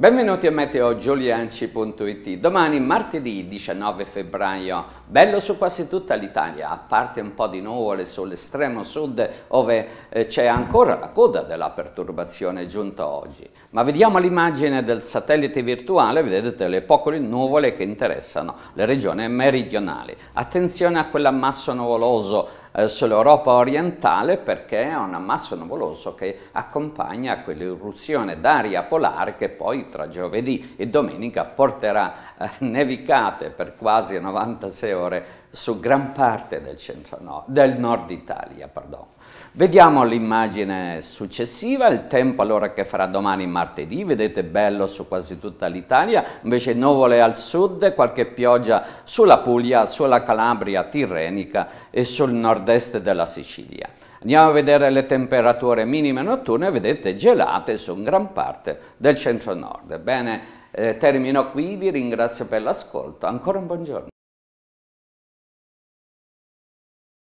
Benvenuti a meteogiulianci.it. Domani, martedì 19 febbraio, bello su quasi tutta l'Italia, a parte un po' di nuvole sull'estremo sud, dove eh, c'è ancora la coda della perturbazione giunta oggi. Ma vediamo l'immagine del satellite virtuale, vedete le poche nuvole che interessano le regioni meridionali. Attenzione a quell'ammasso nuvoloso eh, sull'Europa orientale perché è un ammasso nuvoloso che accompagna quell'irruzione d'aria polare che poi tra giovedì e domenica porterà eh, nevicate per quasi 96 ore su gran parte del, no, del nord Italia. Pardon. Vediamo l'immagine successiva, il tempo allora che farà domani martedì, vedete bello su quasi tutta l'Italia, invece nuvole al sud, qualche pioggia sulla Puglia, sulla Calabria tirrenica e sul nord-est della Sicilia. Andiamo a vedere le temperature minime notturne, vedete gelate su gran parte del centro-nord. Bene, eh, termino qui, vi ringrazio per l'ascolto, ancora un buongiorno.